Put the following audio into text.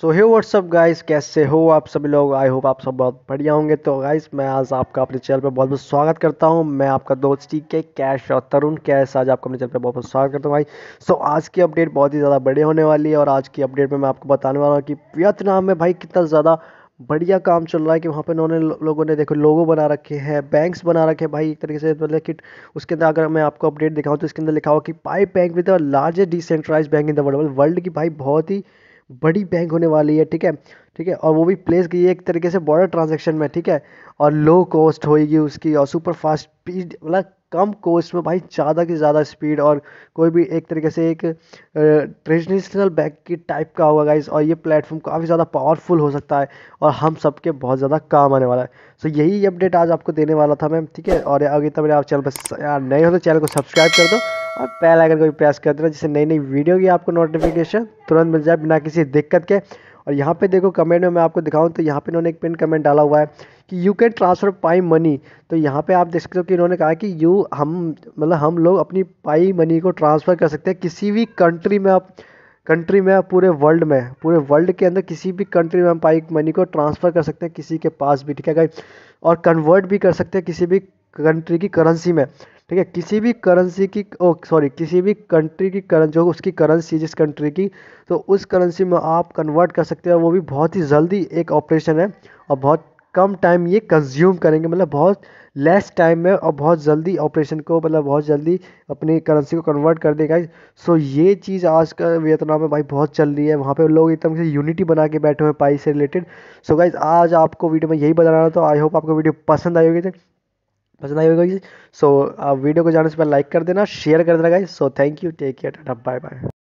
सो हे WhatsApp guys कैसे हो आप सभी लोग आई होप आप सब बहुत बढ़िया होंगे तो गाइस मैं आज आपका अपने चैनल पर बहुत बहुत स्वागत करता हूं मैं आपका दोस्त टी के कैश और तरुण कैश आज आपका अपने चैनल पर बहुत बहुत स्वागत करता हूं भाई सो so, आज की अपडेट बहुत ही ज़्यादा बड़ी होने वाली है और आज की अपडेट में मैं आपको बताने वाला हूँ कि वियतनाम में भाई कितना ज़्यादा बढ़िया काम चल रहा है कि वहाँ पे उन्होंने लोगों ने देखो लोगो बना रखे हैं बैंक्स बना रखे हैं भाई एक तरीके से मतलब कि उसके अंदर अगर मैं आपको अपडेट दिखाऊँ तो इसके अंदर लिखा हुआ कि Pi bank with the largest decentralized bank in the world world की भाई बहुत ही बड़ी बैंक होने वाली है ठीक है ठीक है और वो भी प्लेस की है एक तरीके से बॉर्डर ट्रांजेक्शन में ठीक है और लो कॉस्ट होगी उसकी और सुपर फास्ट स्पीड मतलब कम कॉस्ट में भाई ज़्यादा की ज़्यादा स्पीड और कोई भी एक तरीके से एक ट्रेडिशनल बैंक की टाइप का होगा गाइज और ये प्लेटफॉर्म काफ़ी ज़्यादा पावरफुल हो सकता है और हम सबके बहुत ज़्यादा काम आने वाला है सो यही अपडेट आज आपको देने वाला था मैम ठीक है और आगे तब मेरे आप चैनल पर नए हो तो चैनल को सब्सक्राइब कर दो और पहला अगर कोई प्रयास प्रेस कर देना जिससे नई नई वीडियो की आपको नोटिफिकेशन तुरंत मिल जाए बिना किसी दिक्कत के और यहाँ पे देखो कमेंट में मैं आपको दिखाऊँ तो यहाँ पे इन्होंने एक पिन कमेंट डाला हुआ है कि you can transfer Pi money तो यहाँ पे आप देख सकते हो कि इन्होंने कहा कि यू हम मतलब हम लोग अपनी पाई मनी को ट्रांसफ़र कर सकते हैं किसी भी कंट्री में आप कंट्री में पूरे वर्ल्ड में पूरे वर्ल्ड के अंदर किसी भी कंट्री में हम पाई मनी को ट्रांसफ़र कर सकते हैं किसी के पास भी ठीक है और कन्वर्ट भी कर सकते हैं किसी भी कंट्री की करेंसी में ठीक है किसी भी करेंसी की ओ oh, सॉरी किसी भी कंट्री की करंसी जो उसकी करेंसी जिस कंट्री की तो उस करेंसी में आप कन्वर्ट कर सकते हो वो भी बहुत ही जल्दी एक ऑपरेशन है और बहुत कम टाइम ये कंज्यूम करेंगे मतलब बहुत लेस टाइम में और बहुत जल्दी ऑपरेशन को मतलब बहुत जल्दी अपनी करेंसी को कन्वर्ट कर देगा सो ये चीज़ आज का वियतनाम में भाई बहुत चल रही है वहाँ पे लोग एकदम से यूनिटी बना के बैठे हुए पाई से रिलेटेड सो गाइज आज आपको वीडियो में यही बताना था आई होप आपको वीडियो पसंद आई होगी पसंद आई होगी सो आप वीडियो को जाने से पहले लाइक कर देना शेयर कर देना guys so thank you take care tata bye bye